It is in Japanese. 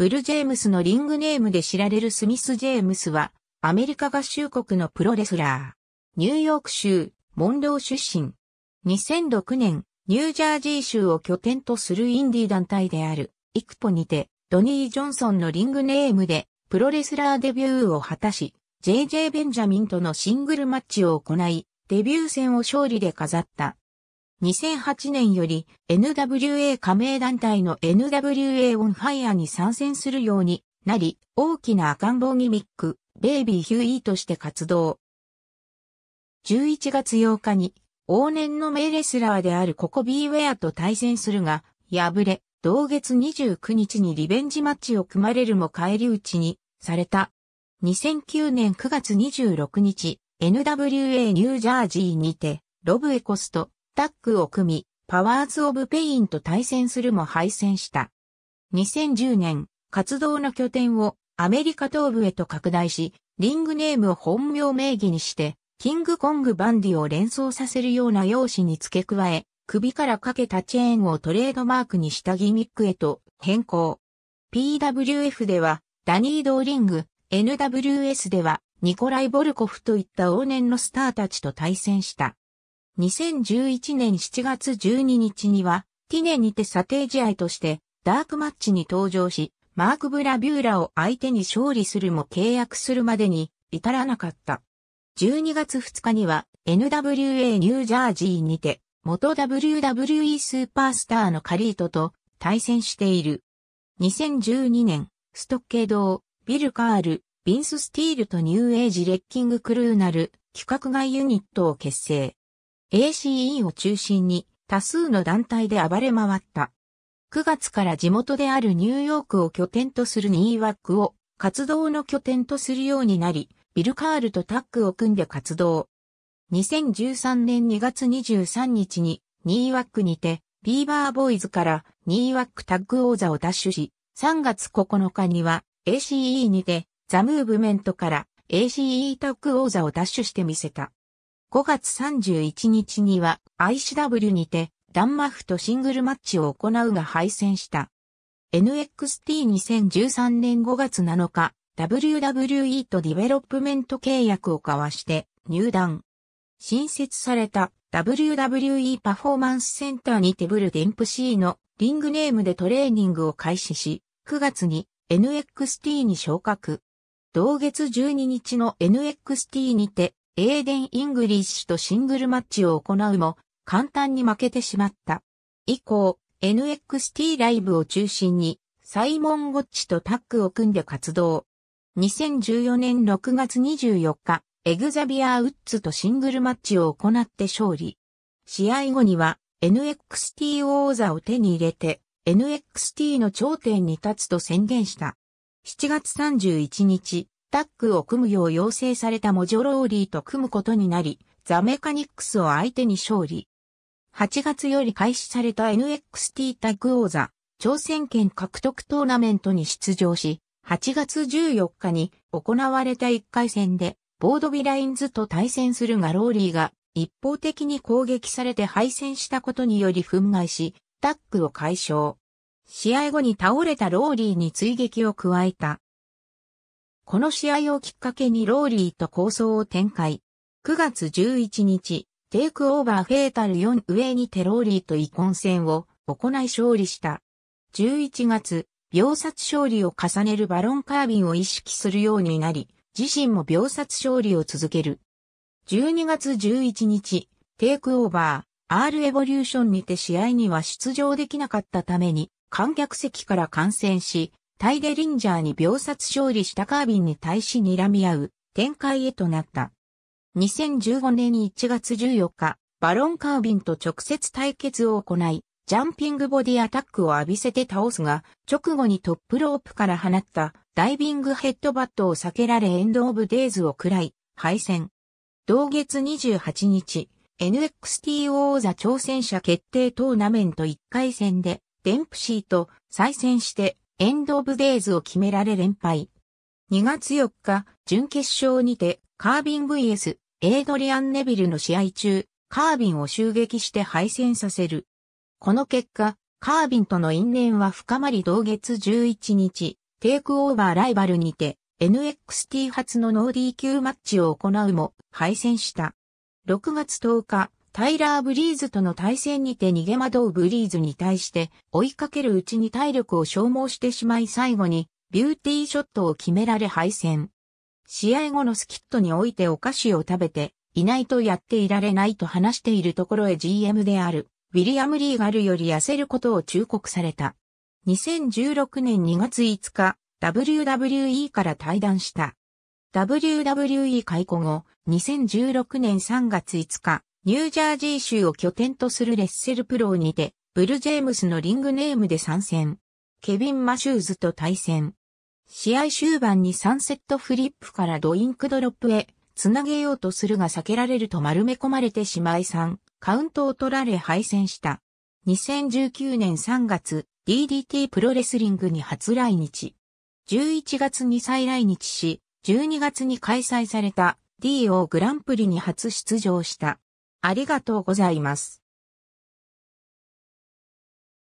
ブル・ジェームスのリングネームで知られるスミス・ジェームスは、アメリカ合衆国のプロレスラー。ニューヨーク州、モンロー出身。2006年、ニュージャージー州を拠点とするインディ団体である、イクポにて、ドニー・ジョンソンのリングネームで、プロレスラーデビューを果たし、JJ ベンジャミンとのシングルマッチを行い、デビュー戦を勝利で飾った。2008年より NWA 加盟団体の NWA オンファイアに参戦するようになり、大きな赤ん坊ギミック、ベイビーヒューイーとして活動。11月8日に、往年の名レスラーであるココビーウェアと対戦するが、敗れ、同月29日にリベンジマッチを組まれるも返り討ちに、された。2009年9月26日、NWA ニュージャージーにて、ロブエコスト、タッグを組み、パワーズ・オブ・ペインと対戦するも敗戦した。2010年、活動の拠点をアメリカ東部へと拡大し、リングネームを本名名義にして、キングコングバンディを連想させるような容姿に付け加え、首からかけたチェーンをトレードマークにしたギミックへと変更。PWF では、ダニー・ドーリング、NWS では、ニコライ・ボルコフといった往年のスターたちと対戦した。2011年7月12日には、ティネにて査定試合として、ダークマッチに登場し、マーク・ブラビューラを相手に勝利するも契約するまでに至らなかった。12月2日には NWA ニュージャージーにて元 WWE スーパースターのカリートと対戦している。2012年、ストッケードをビル・カール、ビンス・スティールとニューエイジ・レッキング・クルーナル企画外ユニットを結成。ACE を中心に多数の団体で暴れ回った。9月から地元であるニューヨークを拠点とするニーワックを活動の拠点とするようになり、ビルカールとタッグを組んで活動。2013年2月23日にニーワックにてビーバーボーイズからニーワックタッグ王座を奪取し、3月9日には ACE にてザムーブメントから ACE タッグ王座を奪取してみせた。5月31日には ICW にてダンマフとシングルマッチを行うが敗戦した。NXT2013 年5月7日、WWE とディベロップメント契約を交わして入団。新設された WWE パフォーマンスセンターにてブルデンプシーのリングネームでトレーニングを開始し、9月に NXT に昇格。同月12日の NXT にてエーデン・イングリッシュとシングルマッチを行うも、簡単に負けてしまった。以降、NXT ライブを中心に、サイモン・ゴッチとタッグを組んで活動。2014年6月24日、エグザビア・ウッズとシングルマッチを行って勝利。試合後には、NXT 王座を手に入れて、NXT の頂点に立つと宣言した。7月31日、タッグを組むよう要請されたモジョローリーと組むことになり、ザ・メカニックスを相手に勝利。8月より開始された NXT タッグ王座、挑戦権獲得トーナメントに出場し、8月14日に行われた1回戦で、ボードビラインズと対戦するがローリーが一方的に攻撃されて敗戦したことにより憤慨し、タッグを解消。試合後に倒れたローリーに追撃を加えたこの試合をきっかけにローリーと構想を展開。9月11日、テイクオーバーフェータル4上にテローリーと遺恨戦を行い勝利した。11月、秒殺勝利を重ねるバロンカービンを意識するようになり、自身も秒殺勝利を続ける。12月11日、テイクオーバー、R エボリューションにて試合には出場できなかったために、観客席から観戦し、タイ・デリンジャーに秒殺勝利したカービンに対し睨み合う展開へとなった。2015年1月14日、バロン・カービンと直接対決を行い、ジャンピングボディアタックを浴びせて倒すが、直後にトップロープから放ったダイビングヘッドバットを避けられエンド・オブ・デイズを喰らい、敗戦。同月28日、NXT 王座挑戦者決定トーナメント1回戦で、デンプシーと再戦してエンドオブデイズを決められ連敗。2月4日、準決勝にて、カービン VS、エイドリアン・ネビルの試合中、カービンを襲撃して敗戦させる。この結果、カービンとの因縁は深まり同月11日、テイクオーバーライバルにて、NXT 初のノーディー級マッチを行うも、敗戦した。6月10日、タイラー・ブリーズとの対戦にて逃げ惑うブリーズに対して追いかけるうちに体力を消耗してしまい最後にビューティーショットを決められ敗戦。試合後のスキットにおいてお菓子を食べていないとやっていられないと話しているところへ GM であるウィリアム・リーガルより痩せることを忠告された。2016年2月5日、WWE から退団した。WWE 解雇後、2016年3月5日、ニュージャージー州を拠点とするレッセルプローにて、ブル・ジェームスのリングネームで参戦。ケビン・マシューズと対戦。試合終盤にサンセットフリップからドインクドロップへ、つなげようとするが避けられると丸め込まれてしまい3、カウントを取られ敗戦した。2019年3月、DDT プロレスリングに初来日。11月に再来日し、12月に開催された DO グランプリに初出場した。ありがとうございます。